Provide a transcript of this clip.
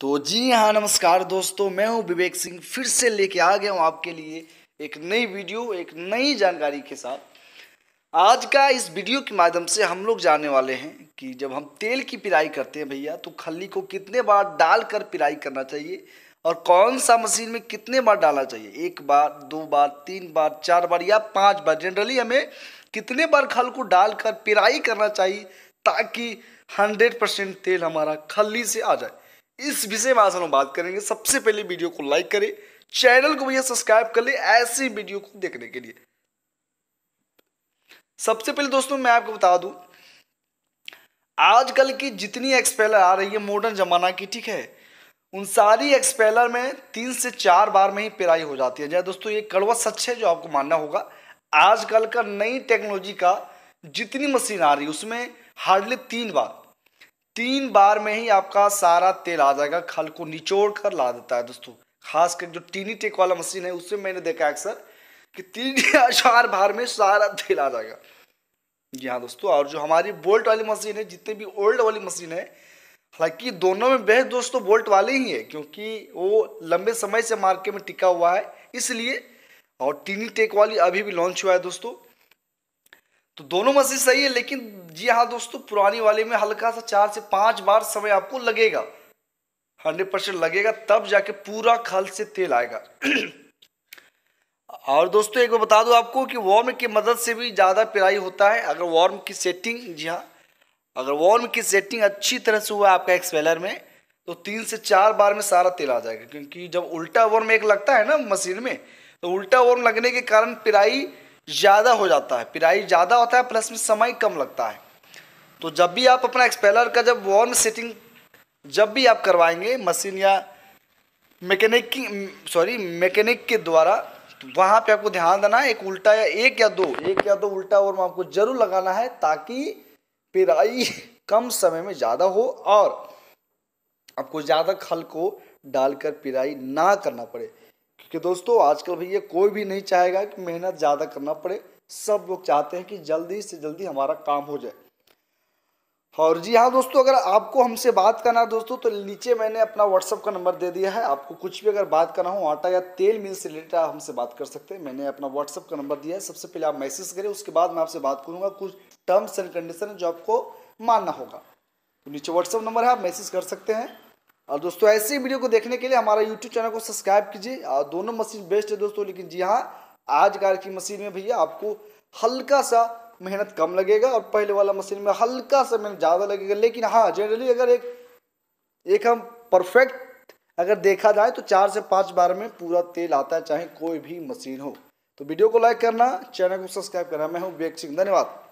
तो जी हाँ नमस्कार दोस्तों मैं हूँ विवेक सिंह फिर से लेके आ गया हूँ आपके लिए एक नई वीडियो एक नई जानकारी के साथ आज का इस वीडियो के माध्यम से हम लोग जानने वाले हैं कि जब हम तेल की पिराई करते हैं भैया तो खली को कितने बार डाल कर पिराई करना चाहिए और कौन सा मशीन में कितने बार डालना चाहिए एक बार दो बार तीन बार चार बार या पाँच बार जनरली हमें कितने बार खल को डाल कर पिराई करना चाहिए ताकि हंड्रेड परसेंट तेल हमारा खली से आ जाए इस विषय में आज हम बात करेंगे सबसे पहले वीडियो को लाइक करें चैनल को भैया सब्सक्राइब कर ले ऐसी वीडियो को देखने के लिए सबसे पहले दोस्तों मैं आपको बता दूं आजकल की जितनी एक्सपेलर आ रही है मॉडर्न जमाना की ठीक है उन सारी एक्सपेलर में तीन से चार बार में ही पेराई हो जाती है जय दोस्तों ये कड़वा सच है जो आपको मानना होगा आजकल का नई टेक्नोलॉजी का जितनी मशीन आ रही है उसमें हार्डली तीन बार तीन बार में ही आपका सारा तेल आ जाएगा खल को निचोड़ कर ला देता है दोस्तों खास कर जो टीनी टेक वाला मशीन है उससे मैंने देखा अक्सर कि तीन या चार बार में सारा तेल आ जाएगा जी हाँ दोस्तों और जो हमारी बोल्ट वाली मशीन है जितने भी ओल्ड वाली मशीन है हालांकि दोनों में बेहद दोस्तों बोल्ट वाले ही है क्योंकि वो लंबे समय से मार्केट में टिका हुआ है इसलिए और टीनी टेक वाली अभी भी लॉन्च हुआ है दोस्तों तो दोनों मस्जिद सही है लेकिन जी हाँ दोस्तों पुरानी वाले में हल्का सा चार से पाँच बार समय आपको लगेगा हंड्रेड परसेंट लगेगा तब जाके पूरा खल से तेल आएगा और दोस्तों एक बार बता दूं आपको कि वॉर्म की मदद से भी ज़्यादा पिराई होता है अगर वॉर्म की सेटिंग जी हाँ अगर वॉर्म की सेटिंग अच्छी तरह से हुआ आपका एक्सपेलर में तो तीन से चार बार में सारा तेल आ जाएगा क्योंकि जब उल्टा वॉर्म एक लगता है ना मशीन में तो उल्टा वॉर्म लगने के कारण पिराई ज़्यादा हो जाता है पिराई ज़्यादा होता है प्लस में समय कम लगता है तो जब भी आप अपना एक्सपेलर का जब वॉर्म सेटिंग जब भी आप करवाएंगे मशीन या मैकेनिक सॉरी मैकेनिक के द्वारा तो वहाँ पे आपको ध्यान देना है एक उल्टा या एक या दो एक या दो उल्टा वॉर्म आपको जरूर लगाना है ताकि पिराई कम समय में ज़्यादा हो और आपको ज़्यादा खल को डालकर पिराई ना करना पड़े क्योंकि दोस्तों आजकल भैया कोई भी नहीं चाहेगा कि मेहनत ज़्यादा करना पड़े सब लोग चाहते हैं कि जल्दी से जल्दी हमारा काम हो जाए और जी हाँ दोस्तों अगर आपको हमसे बात करना है दोस्तों तो नीचे मैंने अपना व्हाट्सअप का नंबर दे दिया है आपको कुछ भी अगर बात करना हो आटा या तेल मिल से रिलेटेड आप हमसे बात कर सकते हैं मैंने अपना व्हाट्सअप का नंबर दिया है सबसे पहले आप मैसेज करें उसके बाद मैं आपसे बात करूँगा कुछ टर्म्स एंड कंडीशन जो आपको मानना होगा तो नीचे व्हाट्सअप नंबर है आप मैसेज कर सकते हैं और दोस्तों ही वीडियो को देखने के लिए हमारा यूट्यूब चैनल को सब्सक्राइब कीजिए और दोनों मशीन बेस्ट है दोस्तों लेकिन जी हाँ आज कार की मशीन में भैया आपको हल्का सा मेहनत कम लगेगा और पहले वाला मशीन में हल्का सा मेहनत ज़्यादा लगेगा लेकिन हाँ जनरली अगर एक एक हम परफेक्ट अगर देखा जाए तो चार से पाँच बार में पूरा तेल आता है चाहे कोई भी मशीन हो तो वीडियो को लाइक करना चैनल को सब्सक्राइब करना मैं हूँ विवेक सिंह धन्यवाद